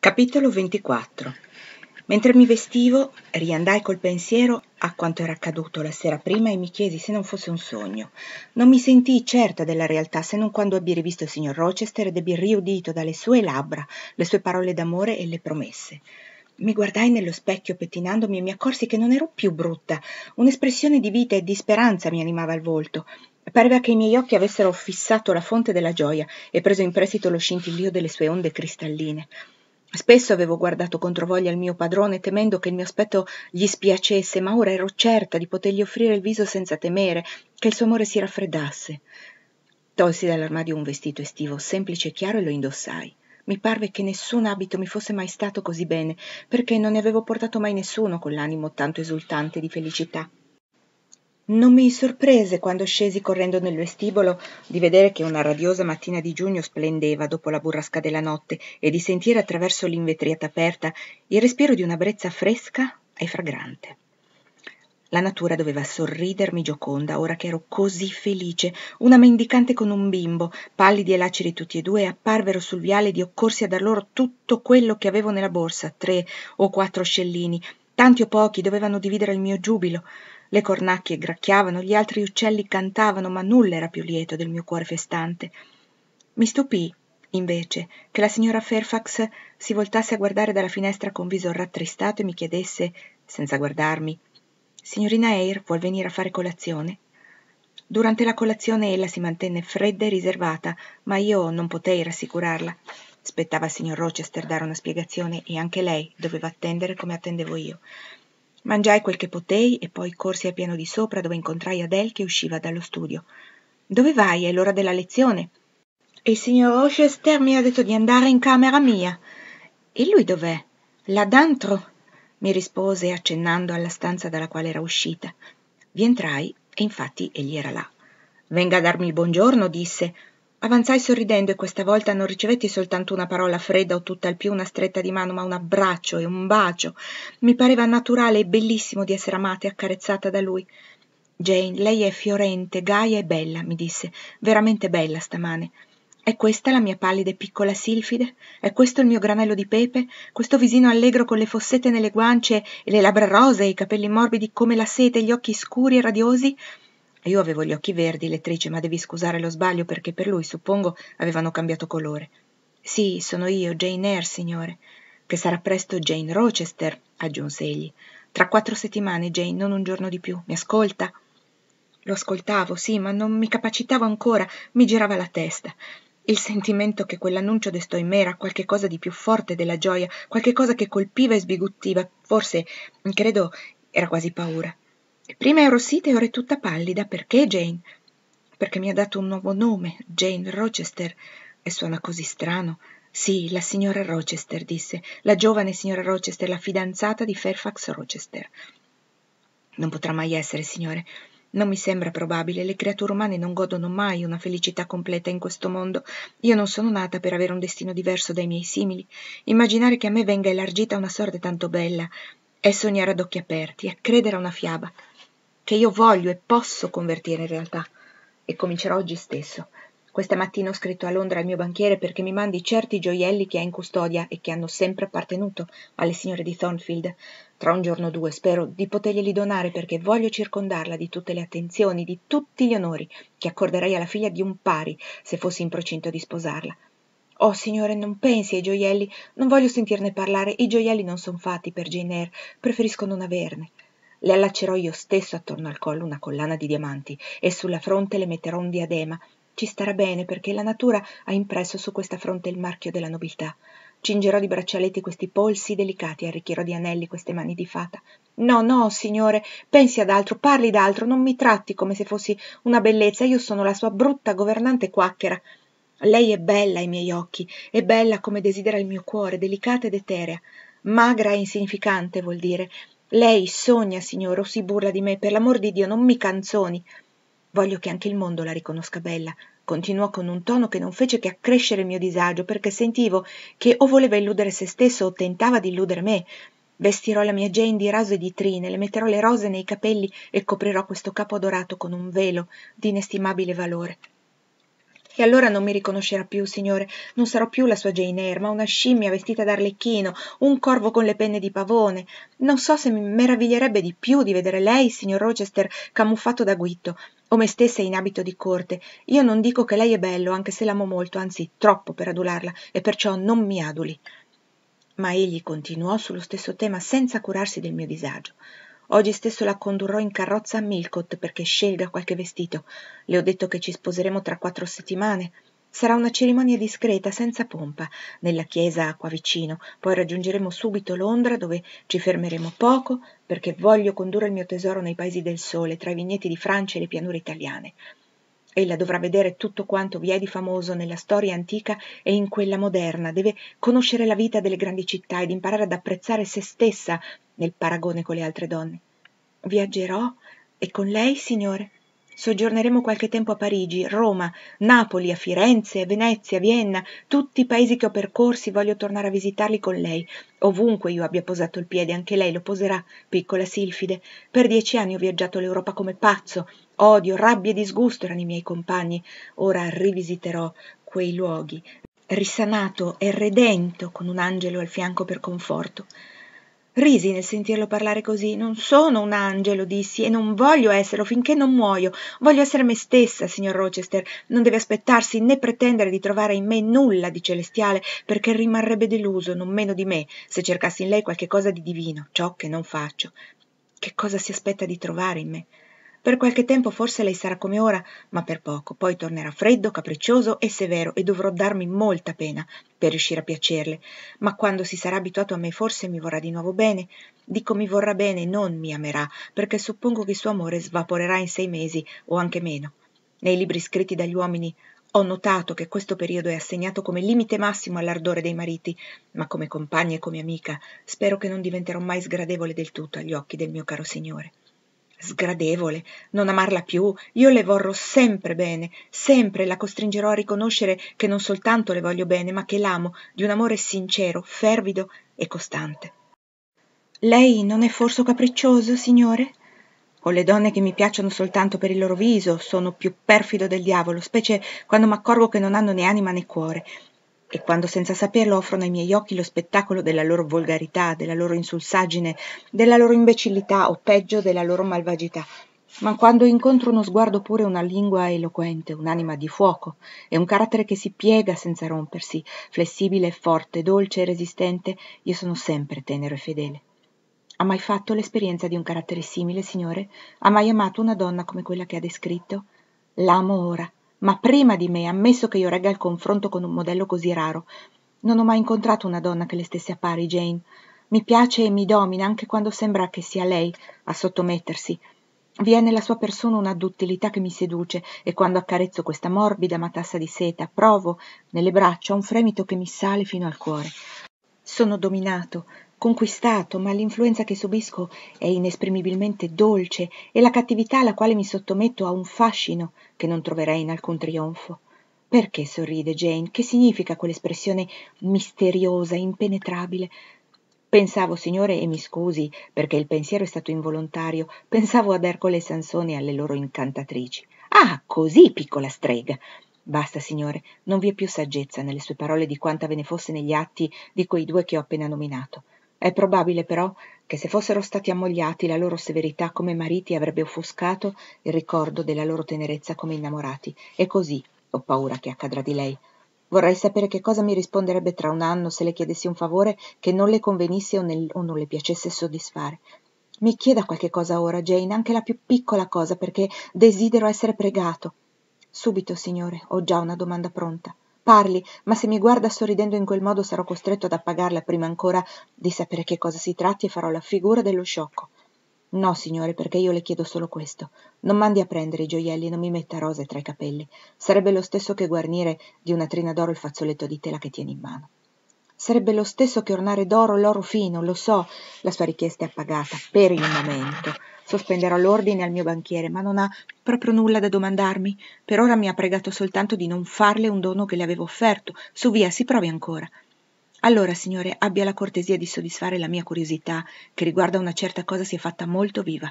Capitolo 24 Mentre mi vestivo, riandai col pensiero a quanto era accaduto la sera prima e mi chiesi se non fosse un sogno. Non mi sentii certa della realtà se non quando abbi rivisto il signor Rochester ed ebbi riudito dalle sue labbra le sue parole d'amore e le promesse. Mi guardai nello specchio pettinandomi e mi accorsi che non ero più brutta. Un'espressione di vita e di speranza mi animava il volto. Pareva che i miei occhi avessero fissato la fonte della gioia e preso in prestito lo scintillio delle sue onde cristalline. Spesso avevo guardato controvoglia il mio padrone, temendo che il mio aspetto gli spiacesse, ma ora ero certa di potergli offrire il viso senza temere che il suo amore si raffreddasse. Tolsi dall'armadio un vestito estivo semplice e chiaro e lo indossai. Mi parve che nessun abito mi fosse mai stato così bene, perché non ne avevo portato mai nessuno con l'animo tanto esultante di felicità. Non mi sorprese quando scesi correndo nel vestibolo di vedere che una radiosa mattina di giugno splendeva dopo la burrasca della notte e di sentire attraverso l'invetriata aperta il respiro di una brezza fresca e fragrante. La natura doveva sorridermi gioconda ora che ero così felice. Una mendicante con un bimbo, pallidi e laceri tutti e due, apparvero sul viale di occorsi a dar loro tutto quello che avevo nella borsa, tre o quattro scellini. Tanti o pochi dovevano dividere il mio giubilo le cornacchie gracchiavano, gli altri uccelli cantavano, ma nulla era più lieto del mio cuore festante. Mi stupì, invece, che la signora Fairfax si voltasse a guardare dalla finestra con viso rattristato e mi chiedesse, senza guardarmi, Signorina Eyre vuol venire a fare colazione? Durante la colazione ella si mantenne fredda e riservata, ma io non potei rassicurarla. Spettava al signor Rochester dare una spiegazione e anche lei doveva attendere come attendevo io. Mangiai quel che potei e poi corsi al piano di sopra dove incontrai Adele che usciva dallo studio. Dove vai? È l'ora della lezione. Il signor Rochester mi ha detto di andare in camera mia. E lui dov'è? Là dentro, mi rispose accennando alla stanza dalla quale era uscita. Vi entrai e infatti egli era là. Venga a darmi il buongiorno, disse, Avanzai sorridendo e questa volta non ricevetti soltanto una parola fredda o tutt'al più una stretta di mano, ma un abbraccio e un bacio. Mi pareva naturale e bellissimo di essere amata e accarezzata da lui. Jane, lei è fiorente, gaia e bella, mi disse, veramente bella stamane. È questa la mia pallida e piccola silfide? È questo il mio granello di pepe? Questo visino allegro con le fossette nelle guance e le labbra rosee, i capelli morbidi come la sete e gli occhi scuri e radiosi? Io avevo gli occhi verdi, lettrice, ma devi scusare lo sbaglio perché per lui, suppongo, avevano cambiato colore. Sì, sono io, Jane Eyre, signore. Che sarà presto Jane Rochester, aggiunse egli. Tra quattro settimane, Jane, non un giorno di più. Mi ascolta? Lo ascoltavo, sì, ma non mi capacitavo ancora, mi girava la testa. Il sentimento che quell'annuncio destò in me era qualche cosa di più forte della gioia, qualche cosa che colpiva e sbigottiva, forse, credo, era quasi paura. Prima ero sita e ora è tutta pallida. Perché Jane? Perché mi ha dato un nuovo nome, Jane Rochester. E suona così strano. Sì, la signora Rochester, disse, la giovane signora Rochester, la fidanzata di Fairfax Rochester. Non potrà mai essere, signore. Non mi sembra probabile, le creature umane non godono mai una felicità completa in questo mondo. Io non sono nata per avere un destino diverso dai miei simili. Immaginare che a me venga elargita una sorte tanto bella è sognare ad occhi aperti, è credere a una fiaba che io voglio e posso convertire in realtà. E comincerò oggi stesso. Questa mattina ho scritto a Londra al mio banchiere perché mi mandi certi gioielli che ha in custodia e che hanno sempre appartenuto alle signore di Thornfield. Tra un giorno o due spero di poterglieli donare perché voglio circondarla di tutte le attenzioni, di tutti gli onori che accorderei alla figlia di un pari se fossi in procinto di sposarla. Oh, signore, non pensi ai gioielli, non voglio sentirne parlare, i gioielli non sono fatti per Jane Eyre, preferisco non averne. Le allaccerò io stesso attorno al collo una collana di diamanti e sulla fronte le metterò un diadema. Ci starà bene perché la natura ha impresso su questa fronte il marchio della nobiltà. Cingerò di braccialetti questi polsi delicati, arricchirò di anelli queste mani di fata. No, no, signore, pensi ad altro, parli d'altro, non mi tratti come se fossi una bellezza, io sono la sua brutta governante quacchera. Lei è bella ai miei occhi, è bella come desidera il mio cuore, delicata ed eterea. Magra e insignificante vuol dire, lei sogna, signore, o si burla di me, per l'amor di Dio, non mi canzoni. Voglio che anche il mondo la riconosca bella, continuò con un tono che non fece che accrescere il mio disagio, perché sentivo che o voleva illudere se stesso o tentava di illudere me. Vestirò la mia Jane di raso e di trine, le metterò le rose nei capelli e coprirò questo capo adorato con un velo d'inestimabile valore. E allora non mi riconoscerà più, signore, non sarò più la sua Jane Eyre, ma una scimmia vestita d'arlecchino, un corvo con le penne di pavone. Non so se mi meraviglierebbe di più di vedere lei, signor Rochester, camuffato da guitto, o me stessa in abito di corte. Io non dico che lei è bello, anche se l'amo molto, anzi troppo per adularla, e perciò non mi aduli. Ma egli continuò sullo stesso tema senza curarsi del mio disagio. Oggi stesso la condurrò in carrozza a Milcott perché scelga qualche vestito. Le ho detto che ci sposeremo tra quattro settimane. Sarà una cerimonia discreta, senza pompa, nella chiesa qua vicino. Poi raggiungeremo subito Londra, dove ci fermeremo poco, perché voglio condurre il mio tesoro nei paesi del sole, tra i vigneti di Francia e le pianure italiane. Ella dovrà vedere tutto quanto vi è di famoso nella storia antica e in quella moderna, deve conoscere la vita delle grandi città ed imparare ad apprezzare se stessa nel paragone con le altre donne. Viaggerò e con lei, signore? Soggiorneremo qualche tempo a Parigi, Roma, Napoli, a Firenze, Venezia, Vienna, tutti i paesi che ho percorsi, voglio tornare a visitarli con lei. Ovunque io abbia posato il piede, anche lei lo poserà, piccola Silfide. Per dieci anni ho viaggiato l'Europa come pazzo. Odio, rabbia e disgusto erano i miei compagni. Ora rivisiterò quei luoghi, risanato e redento con un angelo al fianco per conforto. Risi nel sentirlo parlare così. Non sono un angelo, dissi, e non voglio esserlo finché non muoio. Voglio essere me stessa, signor Rochester. Non deve aspettarsi né pretendere di trovare in me nulla di celestiale, perché rimarrebbe deluso, non meno di me, se cercassi in lei qualche cosa di divino, ciò che non faccio. Che cosa si aspetta di trovare in me? Per qualche tempo forse lei sarà come ora, ma per poco, poi tornerà freddo, capriccioso e severo e dovrò darmi molta pena per riuscire a piacerle. Ma quando si sarà abituato a me forse mi vorrà di nuovo bene. Dico mi vorrà bene, non mi amerà, perché suppongo che il suo amore svaporerà in sei mesi o anche meno. Nei libri scritti dagli uomini ho notato che questo periodo è assegnato come limite massimo all'ardore dei mariti, ma come compagna e come amica spero che non diventerò mai sgradevole del tutto agli occhi del mio caro signore sgradevole non amarla più, io le vorrò sempre bene sempre la costringerò a riconoscere che non soltanto le voglio bene ma che l'amo di un amore sincero fervido e costante lei non è forse capriccioso signore o le donne che mi piacciono soltanto per il loro viso sono più perfido del diavolo specie quando m'accorgo che non hanno né anima né cuore e quando senza saperlo offrono ai miei occhi lo spettacolo della loro volgarità, della loro insulsaggine, della loro imbecillità o peggio della loro malvagità. Ma quando incontro uno sguardo pure una lingua eloquente, un'anima di fuoco e un carattere che si piega senza rompersi, flessibile e forte, dolce e resistente, io sono sempre tenero e fedele. Ha mai fatto l'esperienza di un carattere simile, signore? Ha mai amato una donna come quella che ha descritto? L'amo ora ma prima di me, ammesso che io regga il confronto con un modello così raro, non ho mai incontrato una donna che le stesse a pari, Jane. Mi piace e mi domina anche quando sembra che sia lei a sottomettersi. Vi è nella sua persona una duttilità che mi seduce e quando accarezzo questa morbida matassa di seta provo nelle braccia un fremito che mi sale fino al cuore. Sono dominato, conquistato, ma l'influenza che subisco è inesprimibilmente dolce e la cattività alla quale mi sottometto ha un fascino che non troverei in alcun trionfo. Perché sorride Jane? Che significa quell'espressione misteriosa, impenetrabile? Pensavo, signore, e mi scusi perché il pensiero è stato involontario, pensavo ad Ercole e Sansone e alle loro incantatrici. Ah, così, piccola strega! Basta, signore, non vi è più saggezza nelle sue parole di quanta ve ne fosse negli atti di quei due che ho appena nominato è probabile però che se fossero stati ammogliati la loro severità come mariti avrebbe offuscato il ricordo della loro tenerezza come innamorati e così ho paura che accadrà di lei vorrei sapere che cosa mi risponderebbe tra un anno se le chiedessi un favore che non le convenisse o, nel, o non le piacesse soddisfare mi chieda qualche cosa ora jane anche la più piccola cosa perché desidero essere pregato subito signore ho già una domanda pronta Parli, ma se mi guarda sorridendo in quel modo sarò costretto ad appagarla prima ancora di sapere che cosa si tratti e farò la figura dello sciocco. No, signore, perché io le chiedo solo questo. Non mandi a prendere i gioielli, e non mi metta rose tra i capelli. Sarebbe lo stesso che guarnire di una trina d'oro il fazzoletto di tela che tieni in mano. Sarebbe lo stesso che ornare d'oro l'oro fino, lo so, la sua richiesta è appagata, per il momento. Sospenderò l'ordine al mio banchiere, ma non ha proprio nulla da domandarmi. Per ora mi ha pregato soltanto di non farle un dono che le avevo offerto. Su via, si provi ancora. Allora, signore, abbia la cortesia di soddisfare la mia curiosità, che riguarda una certa cosa si è fatta molto viva.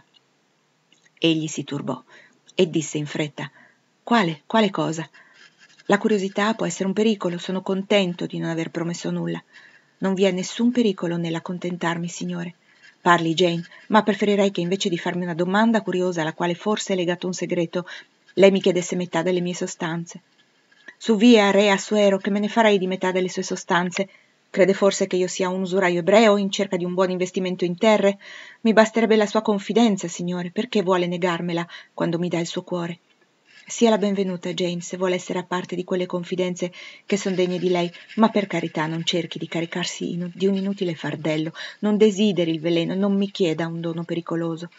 Egli si turbò e disse in fretta: Quale? Quale cosa? La curiosità può essere un pericolo, sono contento di non aver promesso nulla. Non vi è nessun pericolo nell'accontentarmi, signore. Parli, Jane, ma preferirei che invece di farmi una domanda curiosa alla quale forse è legato un segreto, lei mi chiedesse metà delle mie sostanze. Su via, re Assuero, che me ne farei di metà delle sue sostanze? Crede forse che io sia un usuraio ebreo in cerca di un buon investimento in terre? Mi basterebbe la sua confidenza, signore, perché vuole negarmela quando mi dà il suo cuore? Sia la benvenuta, James, se vuole essere a parte di quelle confidenze che son degne di lei, ma per carità non cerchi di caricarsi in, di un inutile fardello, non desideri il veleno, non mi chieda un dono pericoloso.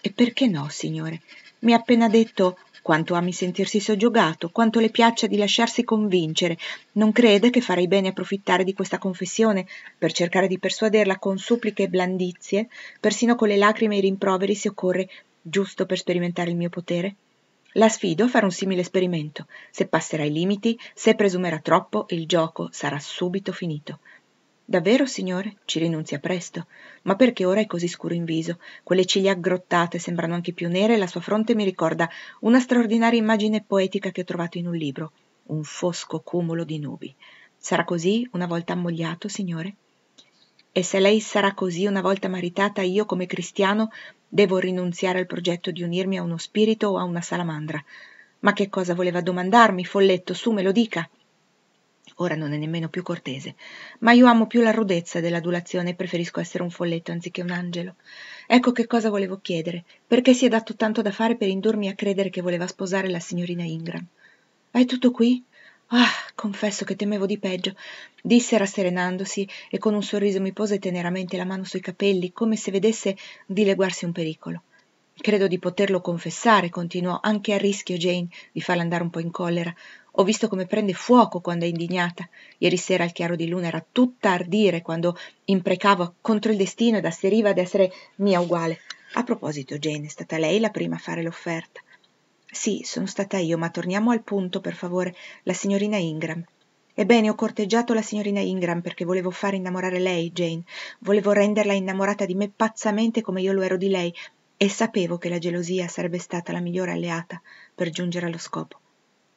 E perché no, signore? Mi ha appena detto quanto ami sentirsi soggiogato, quanto le piaccia di lasciarsi convincere. Non crede che farei bene approfittare di questa confessione per cercare di persuaderla con suppliche e blandizie, persino con le lacrime e i rimproveri se occorre, giusto per sperimentare il mio potere? La sfido a fare un simile esperimento. Se passerà i limiti, se presumerà troppo, il gioco sarà subito finito. Davvero, signore? Ci rinunzia presto. Ma perché ora è così scuro in viso? Quelle ciglia aggrottate sembrano anche più nere e la sua fronte mi ricorda una straordinaria immagine poetica che ho trovato in un libro. Un fosco cumulo di nubi. Sarà così una volta ammogliato, signore? e se lei sarà così una volta maritata io come cristiano devo rinunziare al progetto di unirmi a uno spirito o a una salamandra. Ma che cosa voleva domandarmi, folletto, su me lo dica. Ora non è nemmeno più cortese, ma io amo più la rudezza dell'adulazione e preferisco essere un folletto anziché un angelo. Ecco che cosa volevo chiedere, perché si è dato tanto da fare per indurmi a credere che voleva sposare la signorina Ingram. È tutto qui? ah confesso che temevo di peggio disse rasserenandosi e con un sorriso mi pose teneramente la mano sui capelli come se vedesse dileguarsi un pericolo credo di poterlo confessare continuò anche a rischio jane di farla andare un po in collera ho visto come prende fuoco quando è indignata Ieri sera al chiaro di luna era tutta ardire quando imprecavo contro il destino ed asseriva essere mia uguale a proposito jane è stata lei la prima a fare l'offerta sì sono stata io ma torniamo al punto per favore la signorina ingram ebbene ho corteggiato la signorina ingram perché volevo fare innamorare lei jane volevo renderla innamorata di me pazzamente come io lo ero di lei e sapevo che la gelosia sarebbe stata la migliore alleata per giungere allo scopo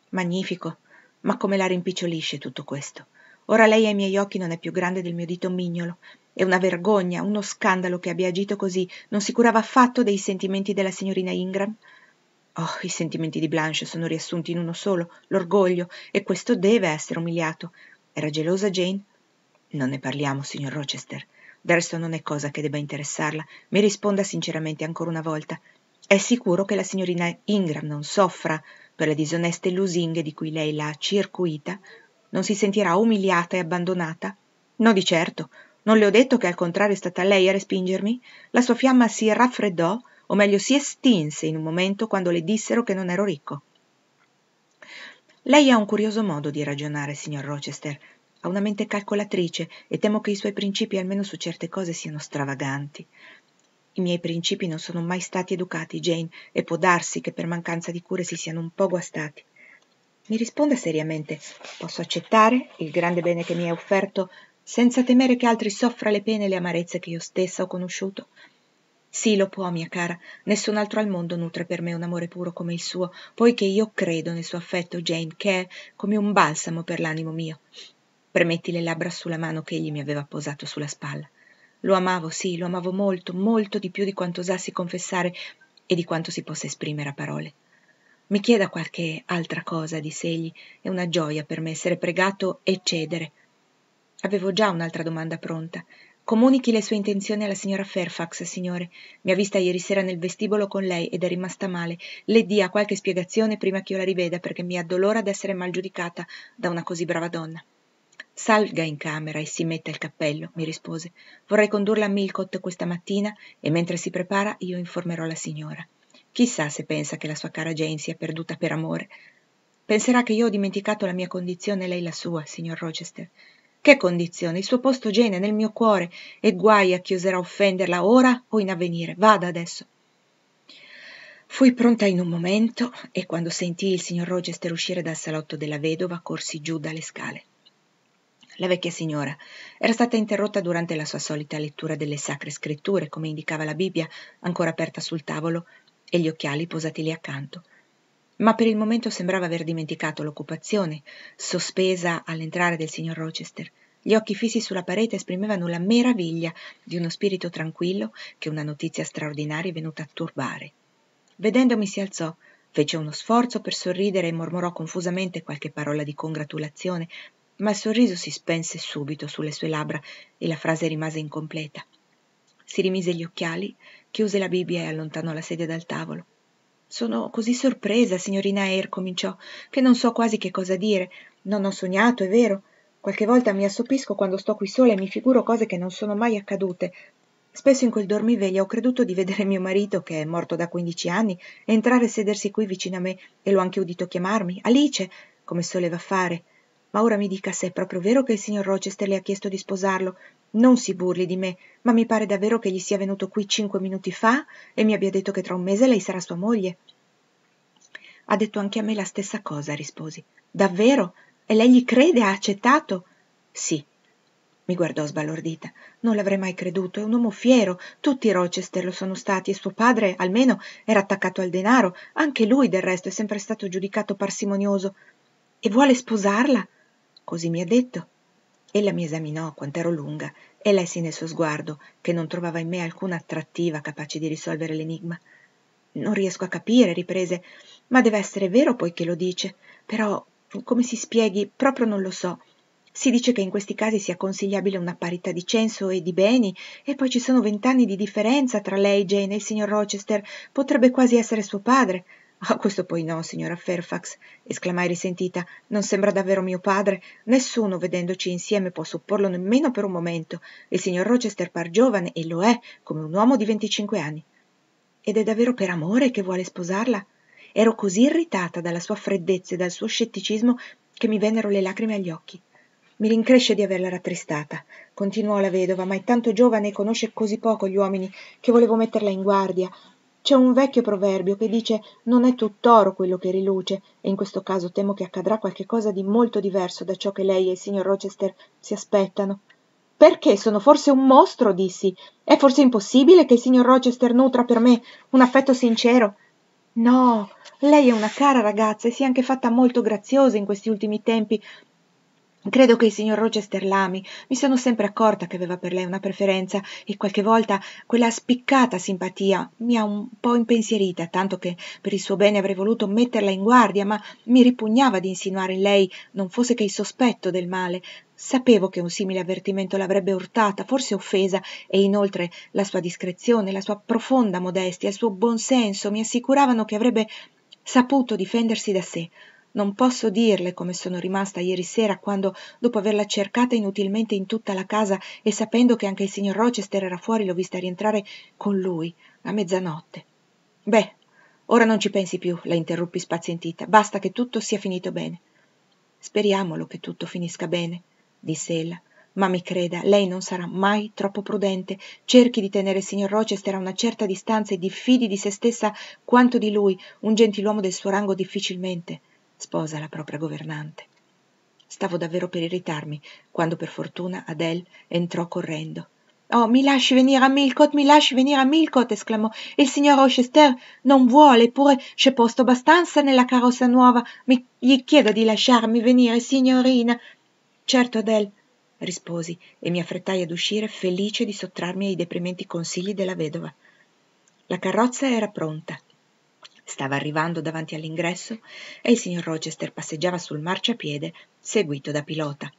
magnifico ma come la rimpicciolisce tutto questo ora lei ai miei occhi non è più grande del mio dito mignolo è una vergogna, uno scandalo che abbia agito così. Non si curava affatto dei sentimenti della signorina Ingram? Oh, i sentimenti di Blanche sono riassunti in uno solo, l'orgoglio, e questo deve essere umiliato. Era gelosa Jane? Non ne parliamo, signor Rochester. Del resto non è cosa che debba interessarla. Mi risponda sinceramente ancora una volta. È sicuro che la signorina Ingram non soffra per le disoneste lusinghe di cui lei l'ha circuita? Non si sentirà umiliata e abbandonata? No, di certo. Non le ho detto che al contrario è stata lei a respingermi? La sua fiamma si raffreddò? o meglio si estinse in un momento quando le dissero che non ero ricco. Lei ha un curioso modo di ragionare, signor Rochester, ha una mente calcolatrice e temo che i suoi principi almeno su certe cose siano stravaganti. I miei principi non sono mai stati educati, Jane, e può darsi che per mancanza di cure si siano un po' guastati. Mi risponda seriamente, posso accettare il grande bene che mi è offerto senza temere che altri soffra le pene e le amarezze che io stessa ho conosciuto? sì lo può mia cara nessun altro al mondo nutre per me un amore puro come il suo poiché io credo nel suo affetto jane che è come un balsamo per l'animo mio premetti le labbra su la mano ch'egli mi aveva posato su la spalla lo amavo sì lo amavo molto molto di più di quanto osassi confessare e di quanto si possa esprimere a parole mi chieda qualche altra cosa diss'egli è una gioia per me essere pregato e cedere avevo già un'altra domanda pronta Comunichi le sue intenzioni alla signora Fairfax, signore. Mi ha vista ieri sera nel vestibolo con lei ed è rimasta male. Le dia qualche spiegazione prima che io la riveda, perché mi addolora d'essere mal giudicata da una così brava donna. Salga in camera e si metta il cappello, mi rispose. Vorrei condurla a Milcott questa mattina e mentre si prepara io informerò la signora. Chissà se pensa che la sua cara Jane sia perduta per amore. Penserà che io ho dimenticato la mia condizione e lei la sua, signor Rochester che condizione il suo posto gene nel mio cuore e guai a chi oserà offenderla ora o in avvenire vada adesso fui pronta in un momento e quando sentì il signor rochester uscire dal salotto della vedova corsi giù dalle scale la vecchia signora era stata interrotta durante la sua solita lettura delle sacre scritture come indicava la bibbia ancora aperta sul tavolo e gli occhiali posati lì accanto ma per il momento sembrava aver dimenticato l'occupazione sospesa all'entrare del signor Rochester. Gli occhi fissi sulla parete esprimevano la meraviglia di uno spirito tranquillo che una notizia straordinaria è venuta a turbare. Vedendomi si alzò, fece uno sforzo per sorridere e mormorò confusamente qualche parola di congratulazione, ma il sorriso si spense subito sulle sue labbra e la frase rimase incompleta. Si rimise gli occhiali, chiuse la Bibbia e allontanò la sedia dal tavolo. Sono così sorpresa, signorina Eyre, cominciò, che non so quasi che cosa dire. Non ho sognato, è vero. Qualche volta mi assopisco quando sto qui sola e mi figuro cose che non sono mai accadute. Spesso in quel dormiveglia ho creduto di vedere mio marito, che è morto da quindici anni, entrare e sedersi qui vicino a me, e l'ho anche udito chiamarmi Alice, come soleva fare. Ma ora mi dica se è proprio vero che il signor Rochester le ha chiesto di sposarlo. Non si burli di me ma mi pare davvero che gli sia venuto qui cinque minuti fa e mi abbia detto che tra un mese lei sarà sua moglie. Ha detto anche a me la stessa cosa, risposi. Davvero? E lei gli crede? Ha accettato? Sì. Mi guardò sbalordita. Non l'avrei mai creduto. È un uomo fiero. Tutti i Rochester lo sono stati e suo padre, almeno, era attaccato al denaro. Anche lui, del resto, è sempre stato giudicato parsimonioso. E vuole sposarla? Così mi ha detto. Ella mi esaminò quant'ero lunga e lessi nel suo sguardo che non trovava in me alcuna attrattiva capace di risolvere l'enigma. Non riesco a capire, riprese, ma deve essere vero poiché lo dice. Però, come si spieghi, proprio non lo so. Si dice che in questi casi sia consigliabile una parità di censo e di beni, e poi ci sono vent'anni di differenza tra lei, Jane, e il signor Rochester. Potrebbe quasi essere suo padre a ah, questo poi no signora fairfax esclamai risentita non sembra davvero mio padre nessuno vedendoci insieme può supporlo nemmeno per un momento il signor rochester par giovane e lo è come un uomo di venticinque anni ed è davvero per amore che vuole sposarla ero così irritata dalla sua freddezza e dal suo scetticismo che mi vennero le lacrime agli occhi mi rincresce di averla rattristata continuò la vedova ma è tanto giovane e conosce così poco gli uomini che volevo metterla in guardia c'è un vecchio proverbio che dice non è tutt'oro quello che riluce, e in questo caso temo che accadrà qualcosa di molto diverso da ciò che lei e il signor Rochester si aspettano. Perché sono forse un mostro, dissi. È forse impossibile che il signor Rochester nutra per me un affetto sincero? No, lei è una cara ragazza e si è anche fatta molto graziosa in questi ultimi tempi, Credo che il signor Rochester l'ami, mi sono sempre accorta che aveva per lei una preferenza e qualche volta quella spiccata simpatia mi ha un po' impensierita, tanto che per il suo bene avrei voluto metterla in guardia, ma mi ripugnava di insinuare in lei non fosse che il sospetto del male. Sapevo che un simile avvertimento l'avrebbe urtata, forse offesa, e inoltre la sua discrezione, la sua profonda modestia, il suo buon senso mi assicuravano che avrebbe saputo difendersi da sé. Non posso dirle come sono rimasta ieri sera quando, dopo averla cercata inutilmente in tutta la casa e sapendo che anche il signor Rochester era fuori, l'ho vista rientrare con lui a mezzanotte. Beh, ora non ci pensi più, la interruppi spazientita. Basta che tutto sia finito bene. Speriamolo che tutto finisca bene, disse ella. Ma mi creda, lei non sarà mai troppo prudente. Cerchi di tenere il signor Rochester a una certa distanza e diffidi di se stessa quanto di lui, un gentiluomo del suo rango difficilmente sposa la propria governante. Stavo davvero per irritarmi quando per fortuna Adele entrò correndo. Oh, mi lasci venire a Milcott, mi lasci venire a Milcott, esclamò. Il signor Rochester non vuole, eppure c'è posto abbastanza nella carrozza nuova. Mi gli chieda di lasciarmi venire, signorina. Certo, Adele, risposi e mi affrettai ad uscire felice di sottrarmi ai deprimenti consigli della vedova. La carrozza era pronta stava arrivando davanti all'ingresso e il signor rochester passeggiava sul marciapiede seguito da pilota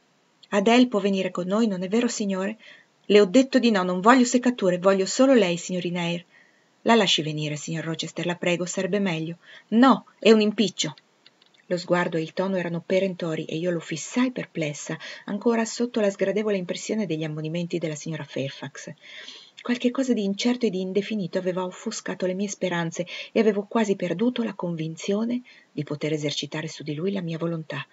adele può venire con noi non è vero signore le ho detto di no non voglio seccature voglio solo lei signorina eyre la lasci venire signor rochester la prego sarebbe meglio no è un impiccio lo sguardo e il tono erano perentori e io lo fissai perplessa ancora sotto la sgradevole impressione degli ammonimenti della signora fairfax Qualche cosa di incerto e di indefinito aveva offuscato le mie speranze e avevo quasi perduto la convinzione di poter esercitare su di lui la mia volontà.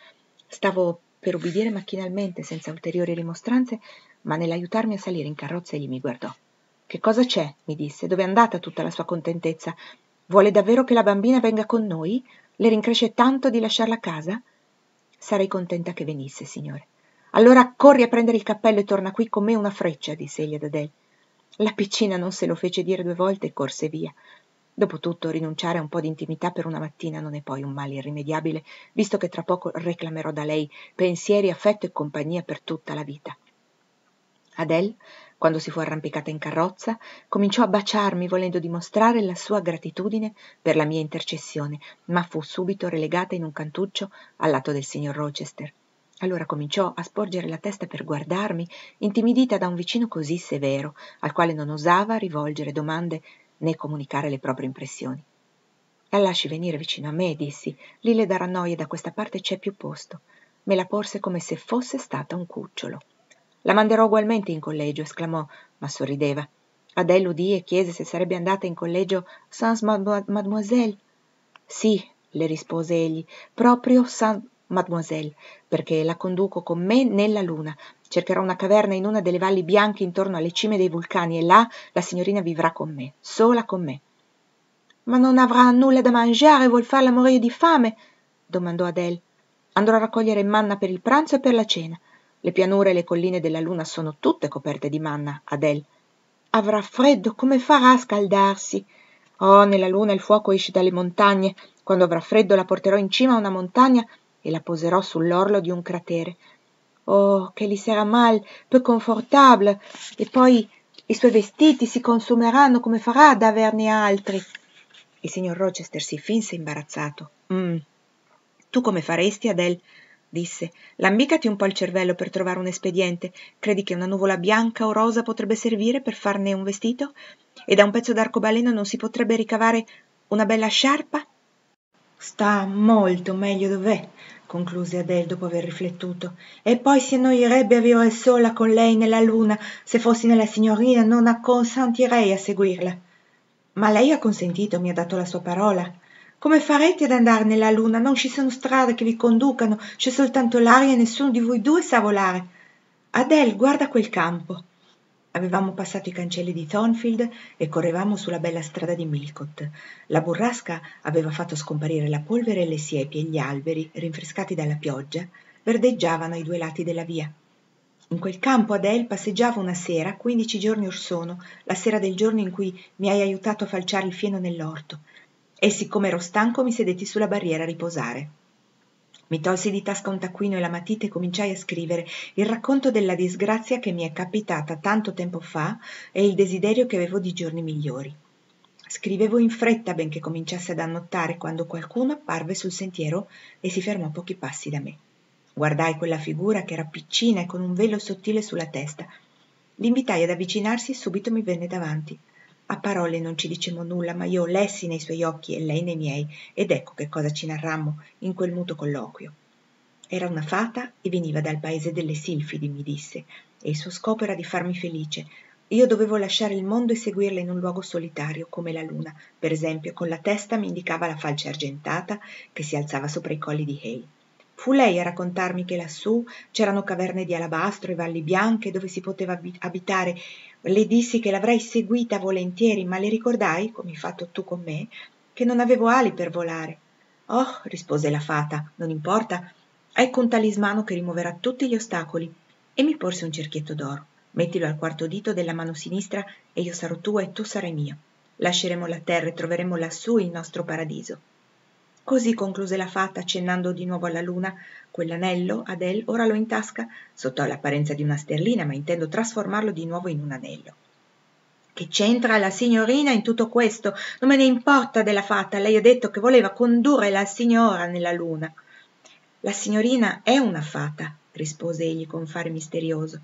Stavo per ubbidire macchinalmente, senza ulteriori rimostranze, ma nell'aiutarmi a salire in carrozza egli mi guardò. Che cosa c'è? mi disse. Dove è andata tutta la sua contentezza? Vuole davvero che la bambina venga con noi? Le rincresce tanto di lasciarla a casa? Sarei contenta che venisse, signore. Allora corri a prendere il cappello e torna qui con me una freccia, disse egli ad Adele la piccina non se lo fece dire due volte e corse via dopotutto rinunciare a un po d'intimità per una mattina non è poi un male irrimediabile visto che tra poco reclamerò da lei pensieri affetto e compagnia per tutta la vita adele quando si fu arrampicata in carrozza cominciò a baciarmi volendo dimostrare la sua gratitudine per la mia intercessione ma fu subito relegata in un cantuccio al lato del signor rochester allora cominciò a sporgere la testa per guardarmi, intimidita da un vicino così severo, al quale non osava rivolgere domande né comunicare le proprie impressioni. La lasci venire vicino a me, dissi, lì le darà noia, da questa parte c'è più posto. Me la porse come se fosse stata un cucciolo. La manderò ugualmente in collegio, esclamò, ma sorrideva. Adele udì e chiese se sarebbe andata in collegio sans mademoiselle. Sì, le rispose egli, proprio sans mademoiselle perché la conduco con me nella luna cercherò una caverna in una delle valli bianche intorno alle cime dei vulcani e là la signorina vivrà con me sola con me ma non avrà nulla da mangiare vuol farla morire di fame domandò adele andrò a raccogliere manna per il pranzo e per la cena le pianure e le colline della luna sono tutte coperte di manna adele avrà freddo come farà a scaldarsi oh nella luna il fuoco esce dalle montagne quando avrà freddo la porterò in cima a una montagna e la poserò sull'orlo di un cratere. Oh, che li sarà mal, peu confortable, e poi i suoi vestiti si consumeranno come farà ad averne altri. Il signor Rochester si finse imbarazzato. Mm. Tu come faresti, Adele? disse. Lambicati un po' il cervello per trovare un espediente. Credi che una nuvola bianca o rosa potrebbe servire per farne un vestito? E da un pezzo d'arcobaleno non si potrebbe ricavare una bella sciarpa? Sta molto meglio dov'è, concluse Adele dopo aver riflettuto, e poi si annoierebbe a vivere sola con lei nella luna. Se fossi nella signorina non acconsentirei a seguirla. Ma lei ha consentito, mi ha dato la sua parola. Come farete ad andare nella luna? Non ci sono strade che vi conducano, c'è soltanto l'aria e nessuno di voi due sa volare. Adele, guarda quel campo. Avevamo passato i cancelli di Thornfield e correvamo sulla bella strada di Milcott. La burrasca aveva fatto scomparire la polvere e le siepi e gli alberi, rinfrescati dalla pioggia, verdeggiavano ai due lati della via. In quel campo Adele passeggiava una sera, quindici giorni or sono, la sera del giorno in cui mi hai aiutato a falciare il fieno nell'orto. E siccome ero stanco mi sedetti sulla barriera a riposare mi tolsi di tasca un taccuino e la matita e cominciai a scrivere il racconto della disgrazia che mi è capitata tanto tempo fa e il desiderio che avevo di giorni migliori scrivevo in fretta benché cominciasse ad annottare quando qualcuno apparve sul sentiero e si fermò a pochi passi da me guardai quella figura che era piccina e con un velo sottile sulla testa l'invitai ad avvicinarsi e subito mi venne davanti a parole non ci dicemmo nulla ma io lessi nei suoi occhi e lei nei miei ed ecco che cosa ci narrammo in quel muto colloquio era una fata e veniva dal paese delle silfidi mi disse e il suo scopo era di farmi felice io dovevo lasciare il mondo e seguirla in un luogo solitario come la luna per esempio con la testa mi indicava la falce argentata che si alzava sopra i colli di hay fu lei a raccontarmi che lassù c'erano caverne di alabastro e valli bianche dove si poteva abitare le dissi che l'avrei seguita volentieri ma le ricordai come hai fatto tu con me che non avevo ali per volare oh rispose la fata non importa ecco un talismano che rimuoverà tutti gli ostacoli e mi porse un cerchietto d'oro mettilo al quarto dito della mano sinistra e io sarò tua e tu sarai mio lasceremo la terra e troveremo lassù il nostro paradiso così concluse la fata accennando di nuovo alla luna quell'anello adele ora lo intasca sotto l'apparenza di una sterlina ma intendo trasformarlo di nuovo in un anello che c'entra la signorina in tutto questo non me ne importa della fata lei ha detto che voleva condurre la signora nella luna la signorina è una fata rispose egli con fare misterioso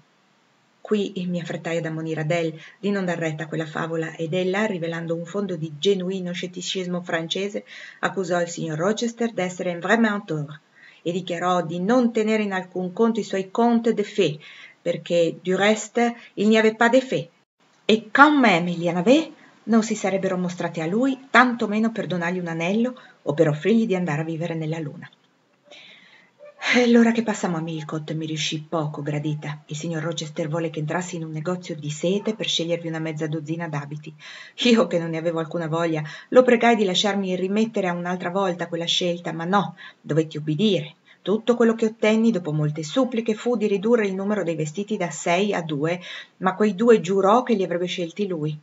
Qui mi affrettai ad ammonire Adele di non dar retta a quella favola ed ella, rivelando un fondo di genuino scetticismo francese, accusò il signor Rochester d'essere un vrai mentor e dichiarò di non tenere in alcun conto i suoi contes de fées, perché du reste il n'y avait pas de fées. E quand même il y en avait, non si sarebbero mostrati a lui, tanto meno per donargli un anello o per offrirgli di andare a vivere nella luna. L'ora che passammo a Milcott mi riuscì poco gradita. Il signor Rochester volle che entrassi in un negozio di sete per scegliervi una mezza dozzina d'abiti. Io, che non ne avevo alcuna voglia, lo pregai di lasciarmi rimettere a un'altra volta quella scelta, ma no, dovetti ubbidire. Tutto quello che ottenni dopo molte suppliche fu di ridurre il numero dei vestiti da sei a due, ma quei due giurò che li avrebbe scelti lui.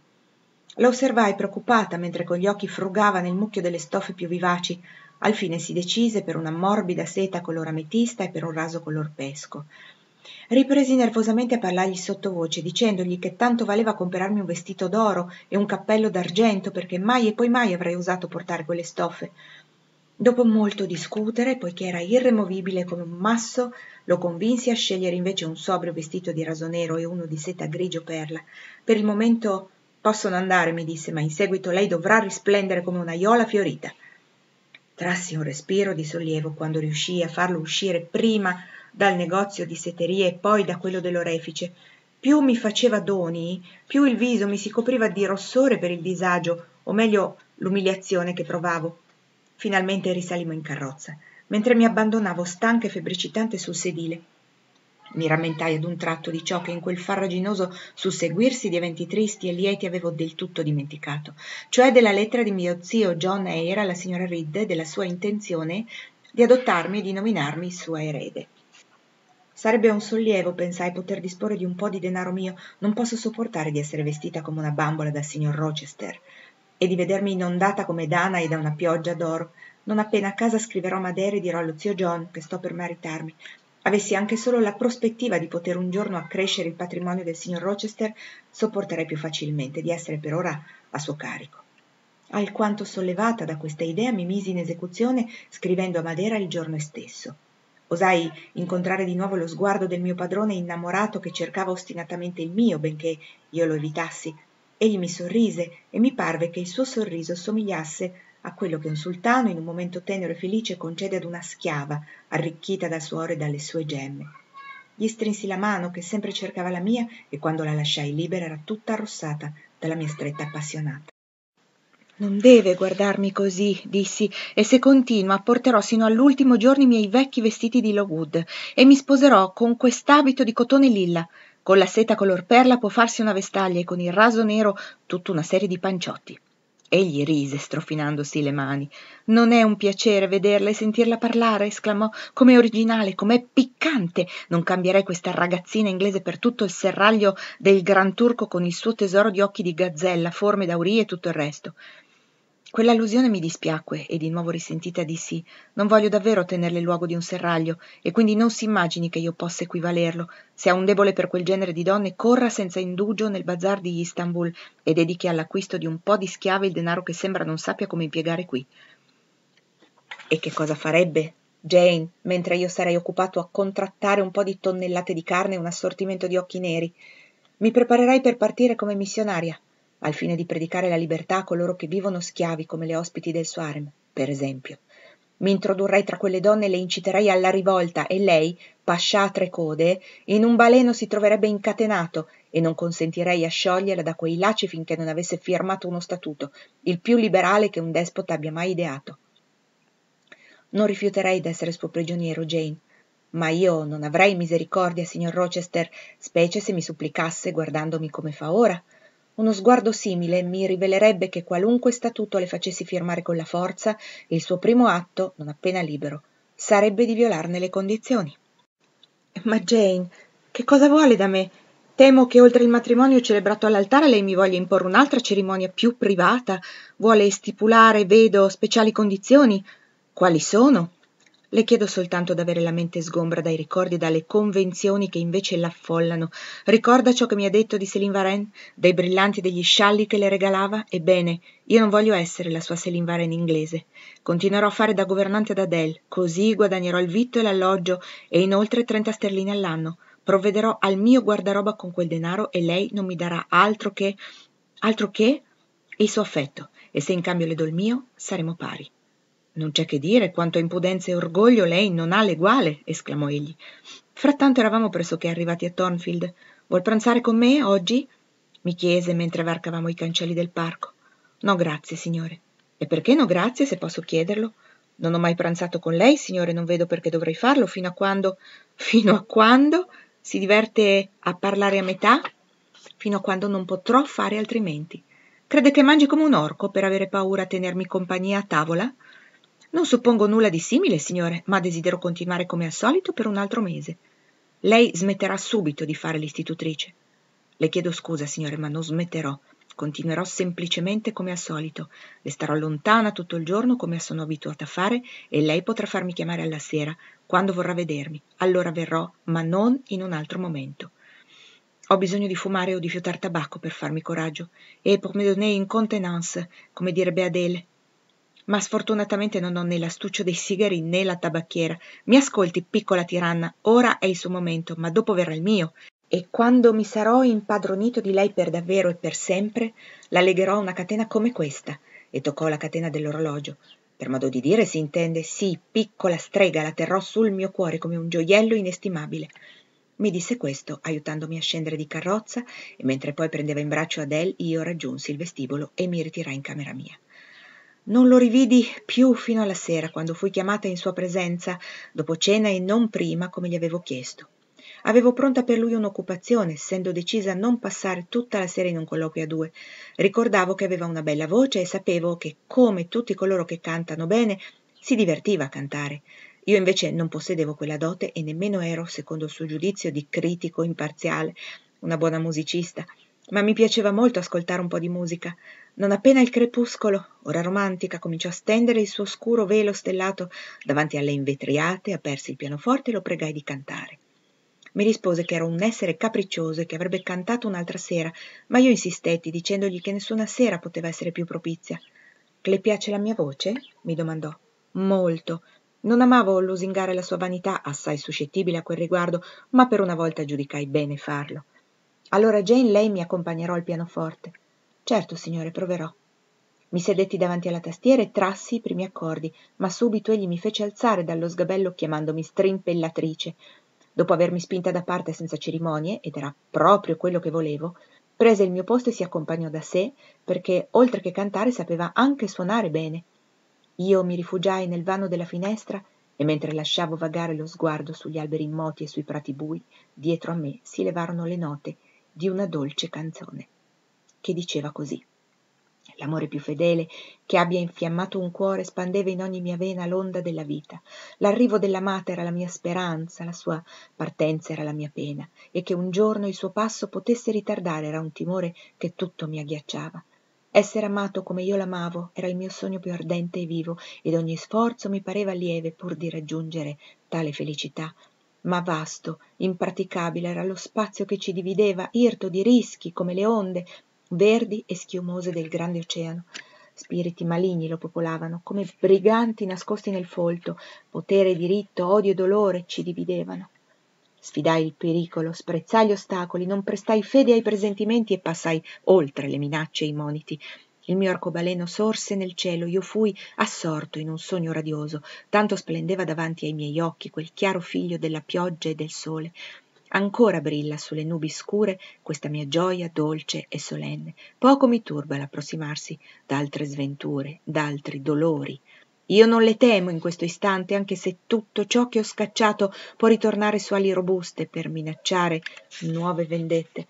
La osservai preoccupata mentre con gli occhi frugava nel mucchio delle stoffe più vivaci. Alfine si decise per una morbida seta color ametista e per un raso color pesco. Ripresi nervosamente a parlargli sottovoce, dicendogli che tanto valeva comprarmi un vestito d'oro e un cappello d'argento, perché mai e poi mai avrei usato portare quelle stoffe. Dopo molto discutere, poiché era irremovibile come un masso, lo convinsi a scegliere invece un sobrio vestito di raso nero e uno di seta grigio perla. Per il momento possono andare, mi disse, ma in seguito lei dovrà risplendere come una un'aiola fiorita. Trassi un respiro di sollievo quando riuscii a farlo uscire prima dal negozio di setterie e poi da quello dell'orefice. Più mi faceva doni, più il viso mi si copriva di rossore per il disagio, o meglio l'umiliazione che provavo. Finalmente risalimo in carrozza, mentre mi abbandonavo stanca e febbricitante sul sedile. Mi rammentai ad un tratto di ciò che in quel farraginoso susseguirsi di eventi tristi e lieti avevo del tutto dimenticato, cioè della lettera di mio zio John Eyre alla signora Reed della sua intenzione di adottarmi e di nominarmi sua erede. Sarebbe un sollievo, pensai, poter disporre di un po' di denaro mio. Non posso sopportare di essere vestita come una bambola dal signor Rochester e di vedermi inondata come Dana e da una pioggia d'oro. Non appena a casa scriverò a Madera e dirò allo zio John che sto per maritarmi avessi anche solo la prospettiva di poter un giorno accrescere il patrimonio del signor Rochester, sopporterei più facilmente di essere per ora a suo carico. Alquanto sollevata da questa idea mi misi in esecuzione scrivendo a Madera il giorno stesso. Osai incontrare di nuovo lo sguardo del mio padrone innamorato che cercava ostinatamente il mio, benché io lo evitassi. Egli mi sorrise e mi parve che il suo sorriso somigliasse a quello che un sultano in un momento tenero e felice concede ad una schiava arricchita da suore e dalle sue gemme gli strinsi la mano che sempre cercava la mia e quando la lasciai libera era tutta arrossata dalla mia stretta appassionata non deve guardarmi così, dissi, e se continua porterò sino all'ultimo giorno i miei vecchi vestiti di Lowood e mi sposerò con quest'abito di cotone lilla. Con la seta color perla può farsi una vestaglia e con il raso nero tutta una serie di panciotti. Egli rise, strofinandosi le mani. Non è un piacere vederla e sentirla parlare, esclamò. Com'è originale, com'è piccante. Non cambierei questa ragazzina inglese per tutto il serraglio del Gran Turco con il suo tesoro di occhi di gazzella, forme d'aurie e tutto il resto quell'allusione mi dispiacque e di nuovo risentita dissi non voglio davvero tenerle luogo di un serraglio e quindi non s'immagini che io possa equivalerlo se ha un debole per quel genere di donne corra senza indugio nel bazar di istanbul e dedichi all'acquisto di un po di schiave il denaro che sembra non sappia come impiegare qui e che cosa farebbe jane mentre io sarei occupato a contrattare un po di tonnellate di carne e un assortimento di occhi neri mi preparerai per partire come missionaria al fine di predicare la libertà a coloro che vivono schiavi come le ospiti del suo harem, per esempio. Mi introdurrei tra quelle donne e le inciterei alla rivolta e lei, pascià a tre code, in un baleno si troverebbe incatenato e non consentirei a scioglierla da quei lacci finché non avesse firmato uno statuto, il più liberale che un despota abbia mai ideato. Non rifiuterei d'essere suo prigioniero, Jane, ma io non avrei misericordia, signor Rochester, specie se mi supplicasse guardandomi come fa ora. Uno sguardo simile mi rivelerebbe che qualunque statuto le facessi firmare con la forza, il suo primo atto, non appena libero, sarebbe di violarne le condizioni. Ma Jane, che cosa vuole da me? Temo che oltre il matrimonio celebrato all'altare lei mi voglia imporre un'altra cerimonia più privata, vuole stipulare, vedo, speciali condizioni. Quali sono? Le chiedo soltanto d'avere la mente sgombra dai ricordi e dalle convenzioni che invece l'affollano. Ricorda ciò che mi ha detto di Céline Varenne, dei brillanti degli scialli che le regalava? Ebbene, io non voglio essere la sua Céline Varenne inglese. Continuerò a fare da governante ad Adele, così guadagnerò il vitto e l'alloggio e inoltre 30 sterline all'anno. Provvederò al mio guardaroba con quel denaro e lei non mi darà altro che... altro che... il suo affetto. E se in cambio le do il mio, saremo pari. Non c'è che dire quanto a impudenza e orgoglio lei non ha l'eguale, esclamò egli. Frattanto eravamo pressoché arrivati a Thornfield. Vuol pranzare con me oggi? mi chiese mentre varcavamo i cancelli del parco. No, grazie, signore. E perché no, grazie, se posso chiederlo? Non ho mai pranzato con lei, signore, non vedo perché dovrei farlo, fino a quando. fino a quando? Si diverte a parlare a metà? Fino a quando non potrò fare altrimenti. Crede che mangi come un orco per avere paura a tenermi compagnia a tavola? Non suppongo nulla di simile, signore, ma desidero continuare come al solito per un altro mese. Lei smetterà subito di fare l'istitutrice. Le chiedo scusa, signore, ma non smetterò. Continuerò semplicemente come al solito. Le starò lontana tutto il giorno come sono abituata a fare e lei potrà farmi chiamare alla sera, quando vorrà vedermi. Allora verrò, ma non in un altro momento. Ho bisogno di fumare o di fiutar tabacco per farmi coraggio. E pour me donner une contenance, come direbbe Adele ma sfortunatamente non ho né l'astuccio dei sigari né la tabacchiera. Mi ascolti, piccola tiranna, ora è il suo momento, ma dopo verrà il mio. E quando mi sarò impadronito di lei per davvero e per sempre, la legherò a una catena come questa. E toccò la catena dell'orologio. Per modo di dire, si intende, sì, piccola strega, la terrò sul mio cuore come un gioiello inestimabile. Mi disse questo, aiutandomi a scendere di carrozza, e mentre poi prendeva in braccio Adele, io raggiunsi il vestibolo e mi ritirai in camera mia. Non lo rividi più fino alla sera, quando fui chiamata in sua presenza, dopo cena e non prima, come gli avevo chiesto. Avevo pronta per lui un'occupazione, essendo decisa a non passare tutta la sera in un colloquio a due. Ricordavo che aveva una bella voce e sapevo che, come tutti coloro che cantano bene, si divertiva a cantare. Io invece non possedevo quella dote e nemmeno ero, secondo il suo giudizio di critico imparziale, una buona musicista ma mi piaceva molto ascoltare un po' di musica non appena il crepuscolo, ora romantica, cominciò a stendere il suo scuro velo stellato davanti alle invetriate, apersi il pianoforte e lo pregai di cantare. Mi rispose che era un essere capriccioso e che avrebbe cantato un'altra sera, ma io insistetti dicendogli che nessuna sera poteva essere più propizia. Le piace la mia voce? mi domandò. Molto. Non amavo lusingare la sua vanità, assai suscettibile a quel riguardo, ma per una volta giudicai bene farlo. Allora Jane lei mi accompagnerò al pianoforte certo signore proverò i sedetti davanti alla tastiera e trassi i primi accordi ma subito egli mi fece alzare dallo sgabello chiamandomi strimpellatrice dopo avermi spinta da parte senza cerimonie ed era proprio quello che volevo prese il mio posto e si accompagnò da sé perché oltre che cantare sapeva anche suonare bene io mi rifugiai nel vano della finestra e mentre lasciavo vagare lo sguardo sugli alberi immoti e sui prati bui dietro a me si levarono le note di una dolce canzone che diceva così. L'amore più fedele che abbia infiammato un cuore spandeva in ogni mia vena l'onda della vita. L'arrivo dell'amata era la mia speranza, la sua partenza era la mia pena, e che un giorno il suo passo potesse ritardare era un timore che tutto mi agghiacciava. Essere amato come io l'amavo era il mio sogno più ardente e vivo, ed ogni sforzo mi pareva lieve pur di raggiungere tale felicità. Ma vasto, impraticabile era lo spazio che ci divideva, irto di rischi come le onde, verdi e schiumose del grande oceano. Spiriti maligni lo popolavano, come briganti nascosti nel folto, potere e diritto, odio e dolore ci dividevano. Sfidai il pericolo, sprezzai gli ostacoli, non prestai fede ai presentimenti e passai oltre le minacce e i moniti. Il mio arcobaleno sorse nel cielo, io fui assorto in un sogno radioso, tanto splendeva davanti ai miei occhi quel chiaro figlio della pioggia e del sole ancora brilla sulle nubi scure questa mia gioia dolce e solenne poco mi turba l'approssimarsi d'altre sventure d'altri dolori io non le temo in questo istante anche se tutto ciò che ho scacciato può ritornare su ali robuste per minacciare nuove vendette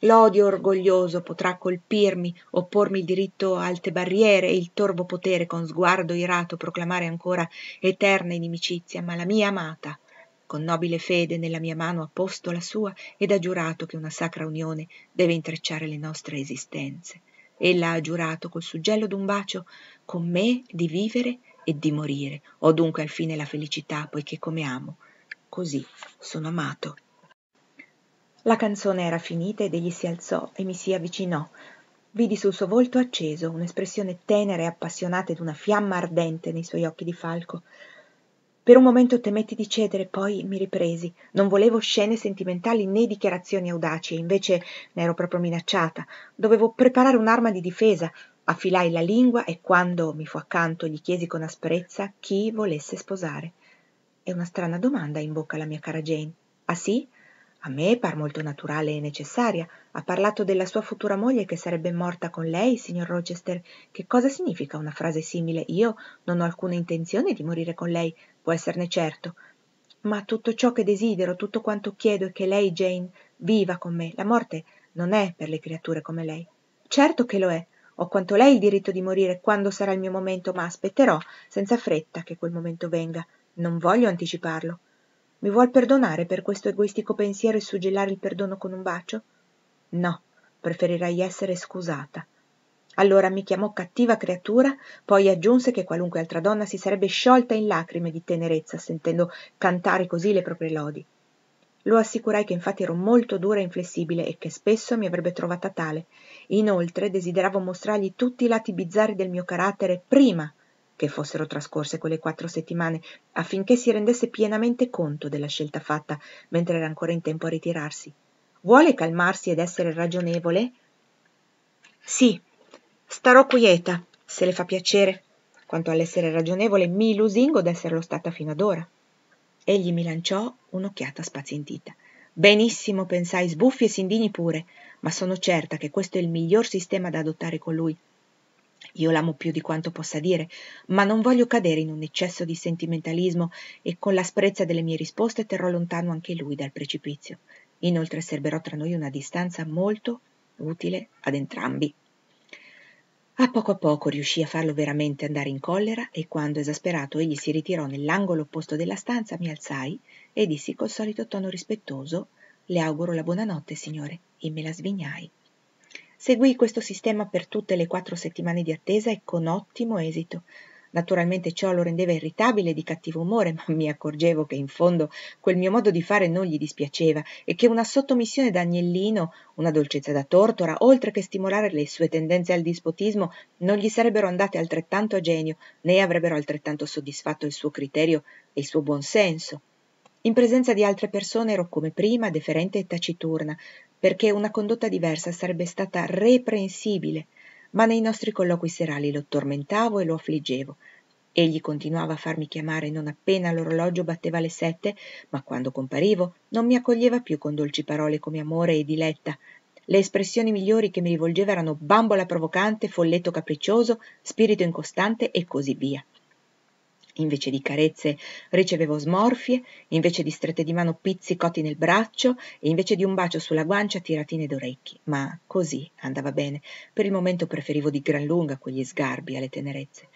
l'odio orgoglioso potrà colpirmi oppormi il diritto a alte barriere e il torvo potere con sguardo irato proclamare ancora eterna inimicizia ma la mia amata con nobile fede nella mia mano ha posto la sua ed ha giurato che una sacra unione deve intrecciare le nostre esistenze ella ha giurato col suggello d'un bacio con me di vivere e di morire ho dunque alfine la felicità poiché come amo così sono amato la canzone era finita ed egli si alzò e mi si avvicinò vidi sul suo volto acceso un'espressione tenera e appassionata ed una fiamma ardente nei suoi occhi di falco per un momento temetti di cedere, poi mi ripresi. Non volevo scene sentimentali né dichiarazioni audaci, invece ne ero proprio minacciata. Dovevo preparare un'arma di difesa. Affilai la lingua e quando mi fu accanto gli chiesi con asprezza chi volesse sposare. È una strana domanda in bocca alla mia cara Jane. Ah sì? A me par molto naturale e necessaria. Ha parlato della sua futura moglie che sarebbe morta con lei, signor Rochester. Che cosa significa una frase simile? Io non ho alcuna intenzione di morire con lei, può esserne certo. Ma tutto ciò che desidero, tutto quanto chiedo è che lei, Jane, viva con me. La morte non è per le creature come lei. Certo che lo è. Ho quanto lei il diritto di morire quando sarà il mio momento, ma aspetterò senza fretta che quel momento venga. Non voglio anticiparlo. Mi vuol perdonare per questo egoistico pensiero e suggellare il perdono con un bacio? No, preferirei essere scusata. Allora mi chiamò cattiva creatura, poi aggiunse che qualunque altra donna si sarebbe sciolta in lacrime di tenerezza sentendo cantare così le proprie lodi. Lo assicurai che infatti ero molto dura e inflessibile e che spesso mi avrebbe trovata tale. Inoltre desideravo mostrargli tutti i lati bizzarri del mio carattere prima che fossero trascorse quelle quattro settimane affinché si rendesse pienamente conto della scelta fatta mentre era ancora in tempo a ritirarsi vuole calmarsi ed essere ragionevole sì starò quieta se le fa piacere quanto all'essere ragionevole mi lusingo d'esserlo stata fino ad ora egli mi lanciò un'occhiata spazientita benissimo pensai sbuffi e s'indigni pure ma sono certa che questo è il miglior sistema da adottare con lui io l'amo più di quanto possa dire ma non voglio cadere in un eccesso di sentimentalismo e con l'asprezza delle mie risposte terrò lontano anche lui dal precipizio inoltre serberò tra noi una distanza molto utile ad entrambi a poco a poco riuscii a farlo veramente andare in collera e quando esasperato egli si ritirò nell'angolo opposto della stanza mi alzai e dissi col solito tono rispettoso le auguro la buonanotte signore e me la svignai Seguì questo sistema per tutte le quattro settimane di attesa e con ottimo esito. Naturalmente ciò lo rendeva irritabile e di cattivo umore, ma mi accorgevo che in fondo quel mio modo di fare non gli dispiaceva e che una sottomissione da agnellino, una dolcezza da tortora, oltre che stimolare le sue tendenze al dispotismo, non gli sarebbero andate altrettanto a genio, né avrebbero altrettanto soddisfatto il suo criterio e il suo buon senso. In presenza di altre persone ero come prima deferente e taciturna, perché una condotta diversa sarebbe stata reprensibile, ma nei nostri colloqui serali lo tormentavo e lo affliggevo. Egli continuava a farmi chiamare non appena l'orologio batteva le sette, ma quando comparivo non mi accoglieva più con dolci parole come amore e diletta. Le espressioni migliori che mi rivolgeva erano bambola provocante, folletto capriccioso, spirito incostante e così via invece di carezze ricevevo smorfie, invece di strette di mano pizzicotti nel braccio e invece di un bacio sulla guancia tiratine d'orecchi. Ma così andava bene. Per il momento preferivo di gran lunga quegli sgarbi alle tenerezze.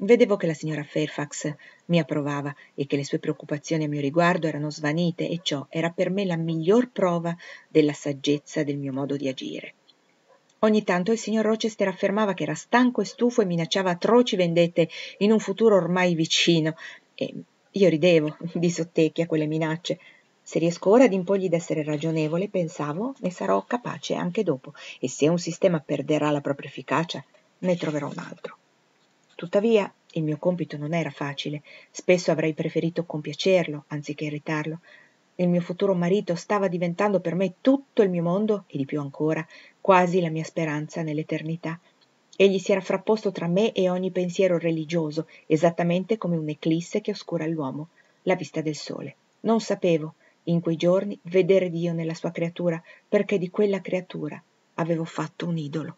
Vedevo che la signora Fairfax mi approvava e che le sue preoccupazioni a mio riguardo erano svanite e ciò era per me la miglior prova della saggezza del mio modo di agire. Ogni tanto il signor Rochester affermava che era stanco e stufo e minacciava atroci vendette in un futuro ormai vicino. E io ridevo di sottecchi a quelle minacce. Se riesco ora ad imporgli d'essere ragionevole, pensavo, ne sarò capace anche dopo. E se un sistema perderà la propria efficacia, ne troverò un altro. Tuttavia, il mio compito non era facile. Spesso avrei preferito compiacerlo, anziché irritarlo. Il mio futuro marito stava diventando per me tutto il mio mondo e di più ancora quasi la mia speranza nell'eternità egli si era frapposto tra me e ogni pensiero religioso esattamente come un'eclisse che oscura l'uomo, la vista del sole non sapevo in quei giorni vedere dio nella sua creatura perché di quella creatura avevo fatto un idolo